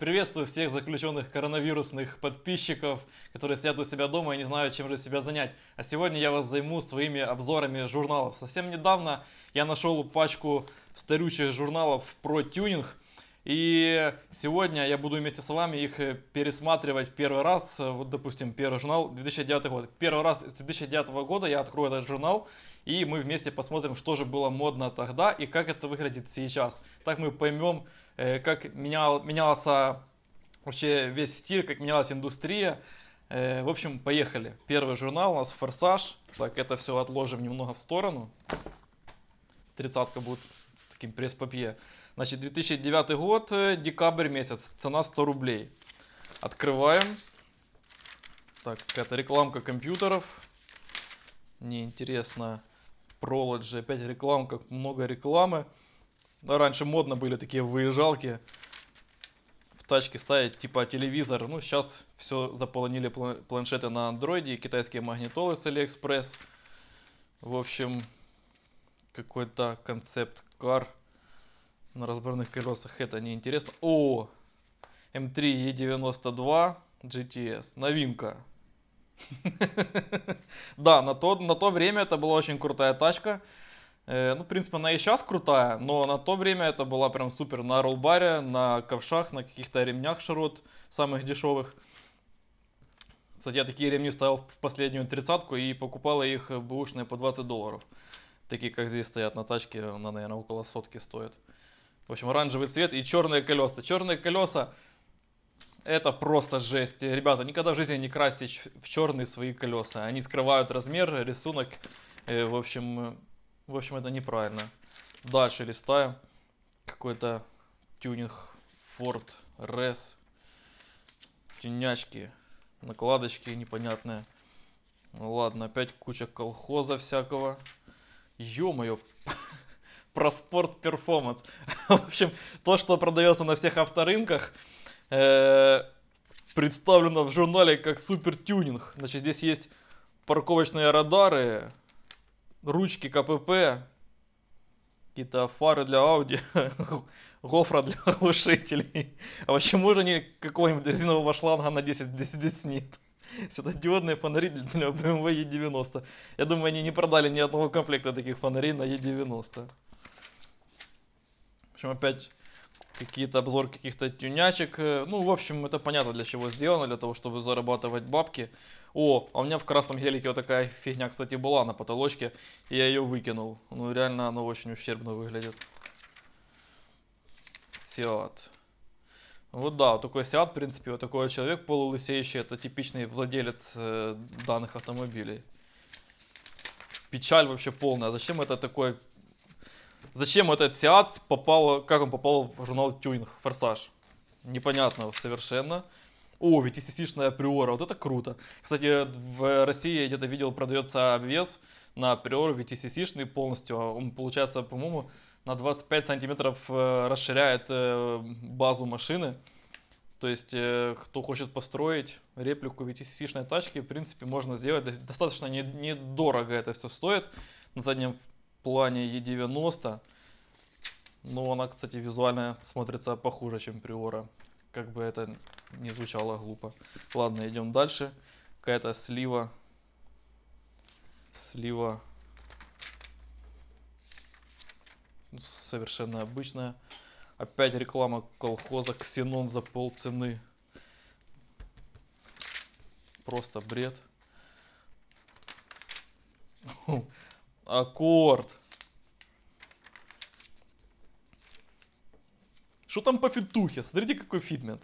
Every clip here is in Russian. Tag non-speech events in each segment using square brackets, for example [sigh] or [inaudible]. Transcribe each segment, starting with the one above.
Приветствую всех заключенных коронавирусных подписчиков, которые сидят у себя дома и не знают, чем же себя занять. А сегодня я вас займу своими обзорами журналов. Совсем недавно я нашел пачку старючих журналов про тюнинг. И сегодня я буду вместе с вами их э, пересматривать первый раз. Вот, допустим, первый журнал 2009 год. Первый раз с 2009 года я открою этот журнал, и мы вместе посмотрим, что же было модно тогда и как это выглядит сейчас. Так мы поймем, Э, как менял, менялся вообще весь стиль, как менялась индустрия. Э, в общем, поехали. Первый журнал у нас «Форсаж». Так, это все отложим немного в сторону. Тридцатка будет таким пресс-папье. Значит, 2009 год, э, декабрь месяц, цена 100 рублей. Открываем. Так, какая-то рекламка компьютеров. Неинтересно. Prology, опять рекламка, много рекламы. Да, ну, раньше модно были такие выезжалки. В тачке ставить типа телевизор. Ну, сейчас все заполонили планшеты на андроиде, китайские магнитолы с Алиэкспресс. В общем, какой-то концепт-кар на разборных колесах. Это неинтересно. О! М3 е 92 GTS. Новинка. [laughs] Да, на то, на то время это была очень крутая тачка. Э, ну, в принципе, она и сейчас крутая, но на то время это была прям супер на роллбаре, на ковшах, на каких-то ремнях широт, самых дешевых. Кстати, я такие ремни ставил в последнюю тридцатку и покупал их э, бэушные по 20 долларов. Такие, как здесь стоят на тачке, она, наверное, около сотки стоит. В общем, оранжевый цвет и черные колеса. Черные колеса это просто жесть. Ребята, никогда в жизни не красьте в черные свои колеса. Они скрывают размер, рисунок. Э, в общем, в общем, это неправильно. Дальше листаем. Какой-то тюнинг Ford RS, Тюнячки, накладочки непонятные. Ну ладно, опять куча колхоза всякого. Ё-моё, [laughs] про спорт перформанс. [laughs] В общем, то, что продается на всех авторынках, э, представлено в журнале как супер тюнинг. Значит, здесь есть парковочные радары, ручки КПП, какие-то фары для Audi, [laughs] гофра для [laughs] глушителей. А вообще можно не какого-нибудь резинового шланга на 10 [laughs] здесь нет? Светодиодные фонари для BMW E90. Я думаю, они не продали ни одного комплекта таких фонарей на E90. В общем, опять какие-то обзор каких-то тюнячек. Э, ну, в общем, это понятно, для чего сделано, для того, чтобы зарабатывать бабки. О, а у меня в красном гелике вот такая фигня, кстати, была на потолочке, и я ее выкинул. Ну, реально, оно очень ущербно выглядит. Сиат. Вот да, вот такой Сиат, в принципе, вот такой человек полулысеющий, это типичный владелец э, данных автомобилей. Печаль вообще полная. А зачем это такой Зачем этот Сиат попал, как он попал в журнал Тюнинг, Форсаж? Непонятно совершенно. О, ведь шная Приора, вот это круто. Кстати, в России я где-то видел, продается обвес на Приору, ведь шный полностью. А он получается, по-моему, на 25 сантиметров э, расширяет э, базу машины. То есть, э, кто хочет построить реплику VTCC-шной тачки, в принципе, можно сделать. Достаточно недорого это все стоит. На заднем плане Е90. Но она, кстати, визуально смотрится похуже, чем Приора. Как бы это не звучало глупо. Ладно, идем дальше. Какая-то слива. Слива. Совершенно обычная. Опять реклама колхоза. Ксенон за полцены. Просто бред. Аккорд. Что там по фитухе? Смотрите, какой фитмент.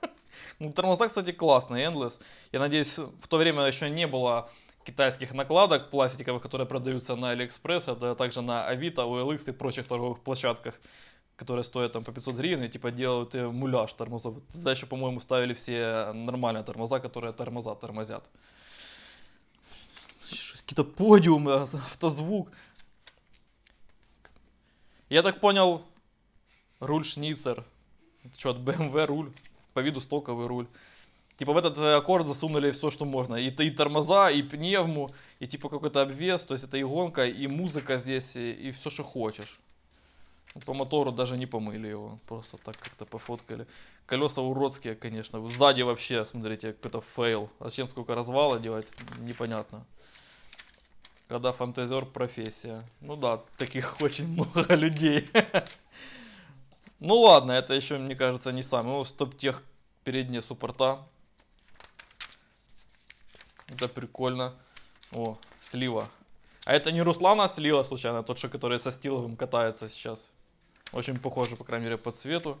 [laughs] Ну, тормоза, кстати, классные, Endless. Я надеюсь, в то время еще не было китайских накладок пластиковых, которые продаются на Алиэкспресс, а также на Авито, OLX и прочих торговых площадках, которые стоят там по 500 гривен и типа делают э, муляж тормозов. Тогда еще, по-моему, ставили все нормальные тормоза, которые тормоза тормозят какие-то подиумы, [laughs] автозвук. Я так понял, руль Шницер. Это что, от BMW эм руль? По виду стоковый руль. Типа в этот э, аккорд засунули все, что можно. И, и тормоза, и пневму, и типа какой-то обвес. То есть это и гонка, и музыка здесь, и, и все, что хочешь. Ну, по мотору даже не помыли его. Просто так как-то пофоткали. Колеса уродские, конечно. Сзади вообще, смотрите, какой-то фейл. А зачем сколько развала делать, непонятно когда фантазер профессия. Ну да, таких [laughs] очень много людей. [laughs] Ну ладно, это еще, мне кажется, не самый. Ну, стоп-тех передние суппорта. Это прикольно. О, слива. А это не Руслана а случайно, тот же, который со Стиловым катается сейчас. Очень похоже, по крайней мере, по цвету.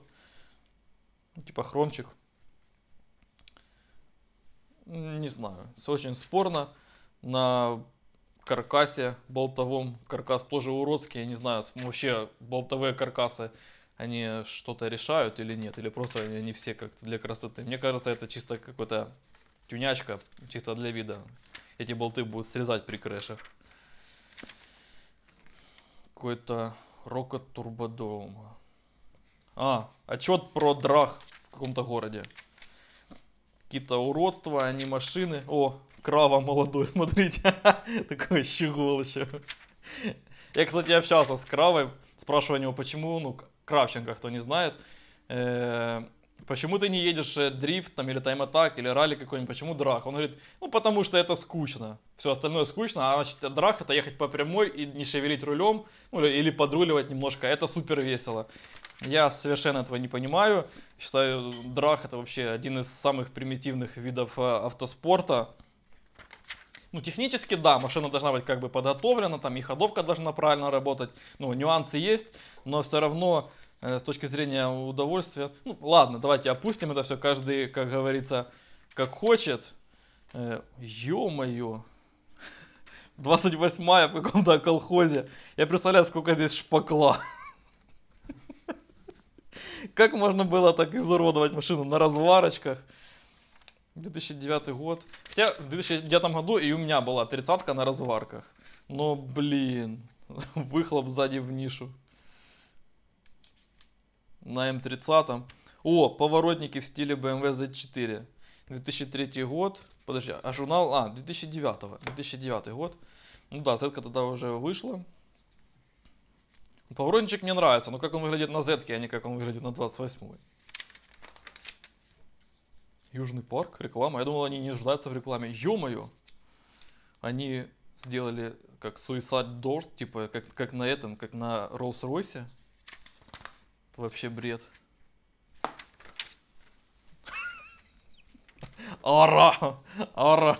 Типа хромчик. Не знаю. Очень спорно. На каркасе болтовом. Каркас тоже уродский, я не знаю, вообще болтовые каркасы, они что-то решают или нет, или просто они все как-то для красоты. Мне кажется, это чисто какой-то тюнячка, чисто для вида. Эти болты будут срезать при крэшах. Какой-то рокот турбодома. А, отчет про драх в каком-то городе. Какие-то уродства, они машины. О, крава молодую, [laughs] смотрите. Такое щегол еще. Я, кстати, общался с Кравой, спрашивая него, почему, ну, Кравченко, кто не знает, э, почему ты не едешь э, дрифт там, или тайм-атак, или ралли какой-нибудь, почему драк? Он говорит, ну, потому что это скучно, все остальное скучно, а значит, драк это ехать по прямой и не шевелить рулем, ну, или подруливать немножко, это супер весело. Я совершенно этого не понимаю, считаю, драк это вообще один из самых примитивных видов э, автоспорта, ну, технически, да, машина должна быть как бы подготовлена, там и ходовка должна правильно работать. Ну, нюансы есть, но все равно э, с точки зрения удовольствия... Ну, ладно, давайте опустим это все, каждый, как говорится, как хочет. Э, Ё-моё! 28-я [laughs] в каком-то колхозе. Я представляю, сколько здесь шпакла. [laughs] Как можно было так изуродовать машину на разварочках? 2009 год. Хотя в 2009 году и у меня была тридцатка на разварках. Но, блин, [laughs] выхлоп сзади в нишу. На М30. Эм О, поворотники в стиле BMW Z4. 2003 год. Подожди, а журнал... А, 2009. 2009 год. Ну да, Z тогда уже вышла. Поворотничек мне нравится, но как он выглядит на Z, а не как он выглядит на 28. -й. Южный парк, реклама. Я думал, они не нуждаются в рекламе. Ё-моё! Они сделали как Suicide Door, типа как, как на этом, как на Rolls-Royce. Вообще бред. Ара! Ара!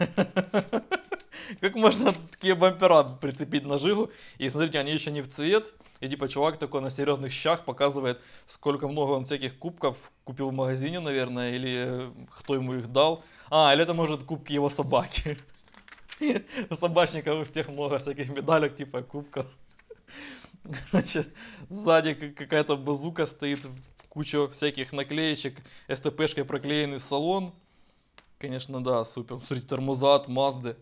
[laughs] Как можно такие бампера прицепить на жигу? И смотрите, они еще не в цвет. И типа чувак такой на серьезных щах показывает, сколько много он всяких кубков купил в магазине, наверное, или э, кто ему их дал. А, или это может кубки его собаки. У собачников у тех много всяких медалек, типа кубков. Значит, сзади какая-то базука стоит, куча всяких наклеечек, СТПшкой проклеенный салон. Конечно, да, супер. Смотрите, тормоза от Мазды.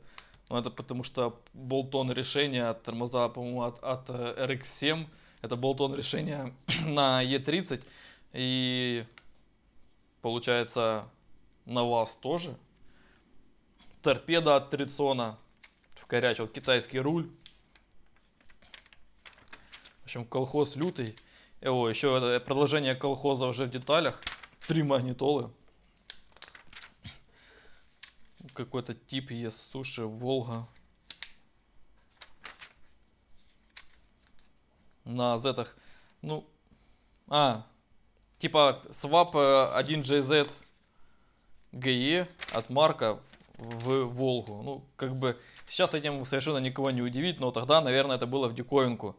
Но ну, это потому что болтон решения от тормоза, по-моему, от, от э, RX7, это болтон решения [clears throat] на E30. И получается на вас тоже. Торпеда от Трицона вкорячил китайский руль. В общем, колхоз лютый. О, еще э, продолжение колхоза уже в деталях. Три магнитолы какой-то тип ест суши, Волга. На зетах. Ну, а, типа свап 1JZ э, GE от Марка в Волгу. Ну, как бы сейчас этим совершенно никого не удивить, но тогда, наверное, это было в диковинку.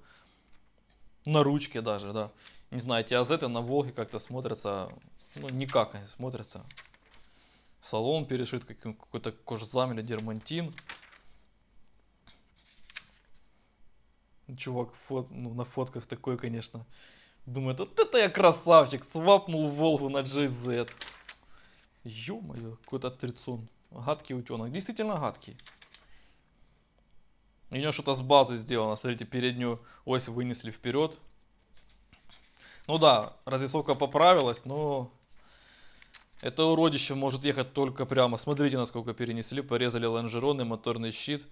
На ручке даже, да. Не знаю, эти азеты на Волге как-то смотрятся, ну, никак они смотрятся. Салон перешит какой-то кожзам или дермантин. Чувак фот, ну, на фотках такой, конечно, думает, вот это я красавчик, свапнул Волгу на JZ. Ё-моё, какой-то отрицон. Гадкий утенок. Действительно гадкий. И у него что-то с базы сделано. Смотрите, переднюю ось вынесли вперед. Ну да, развесовка поправилась, но это уродище может ехать только прямо. Смотрите, насколько перенесли. Порезали лонжерон и моторный щит.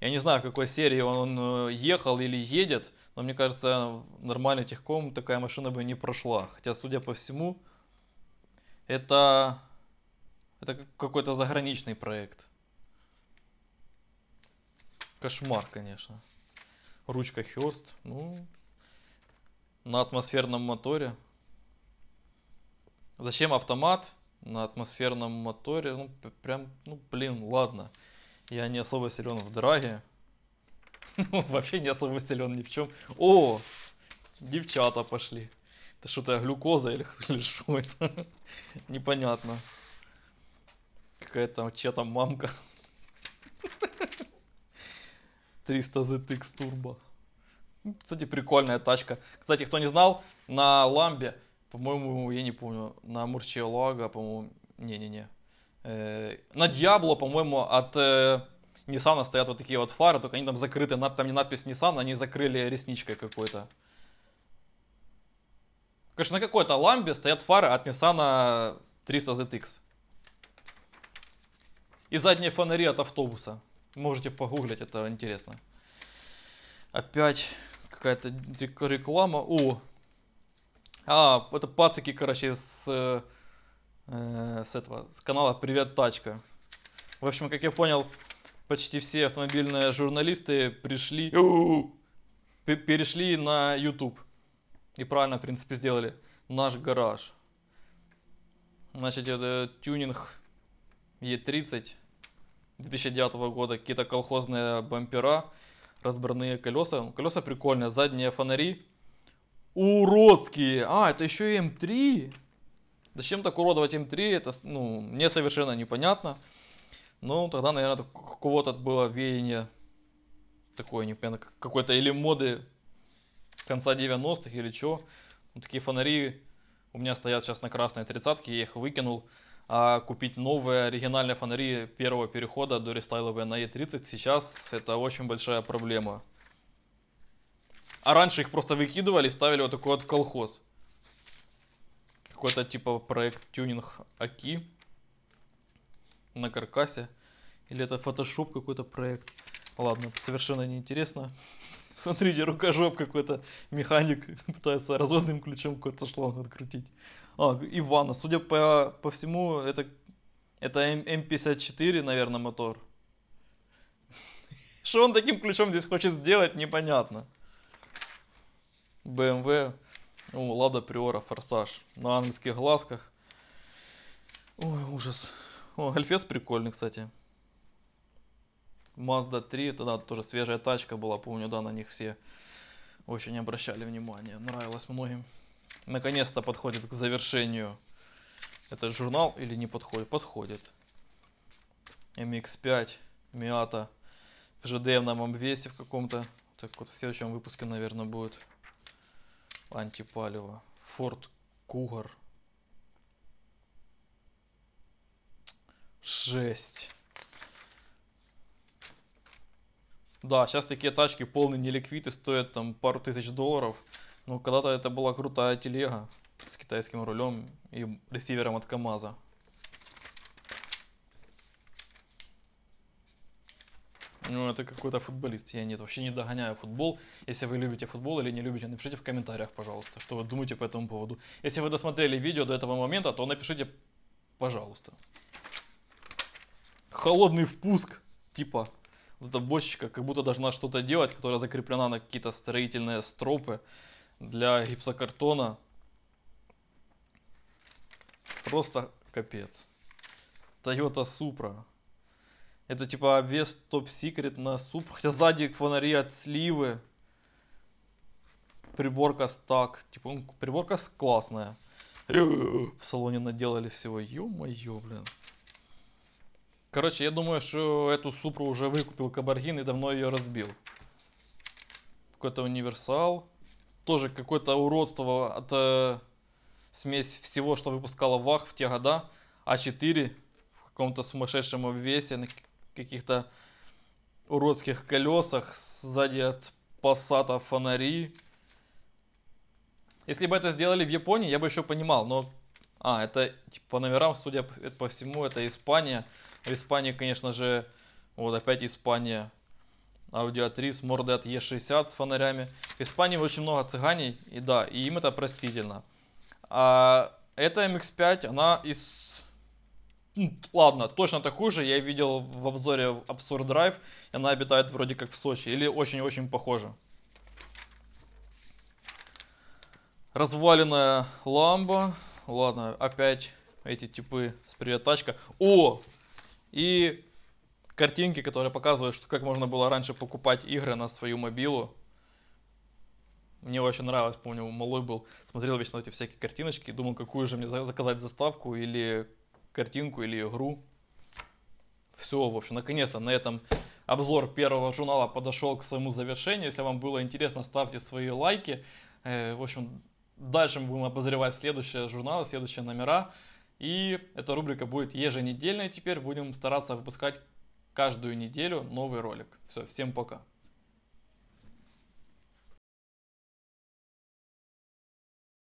Я не знаю, какой серии он э, ехал или едет, но мне кажется, нормальный техком такая машина бы не прошла. Хотя, судя по всему, это, это какой-то заграничный проект. Кошмар, конечно. Ручка Хёрст, ну, на атмосферном моторе. Зачем автомат? на атмосферном моторе. Ну, прям, ну, блин, ладно. Я не особо силен в драге. [laughs] Вообще не особо силен ни в чем. О, девчата пошли. Это что-то глюкоза [laughs] или, что это? [laughs] Непонятно. Какая-то, чья там мамка. 300 ZX Turbo. Кстати, прикольная тачка. Кстати, кто не знал, на Ламбе по-моему, я не помню. На Мурчелага, по-моему. Не-не-не. Э, на Диабло, по-моему, от Nissan э, стоят вот такие вот фары, только они там закрыты. Там не надпись Nissan, они закрыли ресничкой какой-то. Конечно, на какой-то ламбе стоят фары от Nissan 300 ZX. И задние фонари от автобуса. Можете погуглить, это интересно. Опять какая-то реклама. О, а, это пацики, короче, с, э, с этого, с канала «Привет, тачка». В общем, как я понял, почти все автомобильные журналисты пришли, перешли на YouTube. И правильно, в принципе, сделали. Наш гараж. Значит, это тюнинг Е30 2009 года. Какие-то колхозные бампера, разборные колеса. Колеса прикольные, задние фонари Уродские. А, это еще и М3. Зачем так уродовать М3, это ну, мне совершенно непонятно. Ну, тогда, наверное, кого то было веяние такое, непонятно, какой-то или моды конца 90-х или что. Вот ну, такие фонари у меня стоят сейчас на красной тридцатке, я их выкинул. А купить новые оригинальные фонари первого перехода до рестайловые на E30 сейчас это очень большая проблема. А раньше их просто выкидывали и ставили вот такой вот колхоз. Какой-то типа проект тюнинг Аки на каркасе. Или это фотошоп какой-то проект. Ладно, это совершенно неинтересно. [laughs] Смотрите, рукожоп какой-то механик [laughs] пытается разводным ключом какой-то шланг открутить. А, Ивана, судя по, по всему, это, это М54, наверное, мотор. [laughs] Что он таким ключом здесь хочет сделать, непонятно. BMW, ну, Лада Приора, Форсаж на ангельских глазках. Ой, ужас. О, Гольфес прикольный, кстати. Mazda 3, тогда тоже свежая тачка была, помню, да, на них все очень обращали внимание, нравилось многим. Наконец-то подходит к завершению этот журнал или не подходит? Подходит. MX-5, Miata в ЖДМном эм обвесе ММ в каком-то, так вот в следующем выпуске, наверное, будет антипалево. Форд Кугар. Жесть. Да, сейчас такие тачки полные неликвиды стоят там пару тысяч долларов. Но ну, когда-то это была крутая телега с китайским рулем и ресивером от КАМАЗа. Ну, это какой-то футболист. Я нет, вообще не догоняю футбол. Если вы любите футбол или не любите, напишите в комментариях, пожалуйста, что вы думаете по этому поводу. Если вы досмотрели видео до этого момента, то напишите, пожалуйста. Холодный впуск, типа, вот эта бочечка как будто должна что-то делать, которая закреплена на какие-то строительные стропы для гипсокартона. Просто капец. Toyota Supra это типа обвес топ-секрет на суп. Хотя сзади фонари от сливы. Приборка стак. Типа, приборка классная. В салоне наделали всего. Ё-моё, блин. Короче, я думаю, что эту супру уже выкупил Кабаргин и давно ее разбил. Какой-то универсал. Тоже какое-то уродство от э, смесь всего, что выпускала ВАХ в те года. А4 в каком-то сумасшедшем обвесе, каких-то уродских колесах, сзади от Пассата фонари. Если бы это сделали в Японии, я бы еще понимал, но... А, это типа, по номерам, судя по всему, это Испания. В Испании, конечно же, вот опять Испания. Audi A3 с мордой от E60 с фонарями. В Испании очень много цыганей, и да, и им это простительно. А эта MX-5, эм она из Ладно, точно такую же я видел в обзоре Absurd Drive. И она обитает вроде как в Сочи. Или очень-очень похожа. Разваленная ламба. Ладно, опять эти типы с привет тачка. О! И картинки, которые показывают, что как можно было раньше покупать игры на свою мобилу. Мне очень нравилось, помню, малой был, смотрел вечно эти всякие картиночки, думал, какую же мне заказать заставку или картинку или игру. Все, в общем, наконец-то на этом обзор первого журнала подошел к своему завершению. Если вам было интересно, ставьте свои лайки. Э, в общем, дальше мы будем обозревать следующие журналы, следующие номера. И эта рубрика будет еженедельная. Теперь будем стараться выпускать каждую неделю новый ролик. Все, всем пока.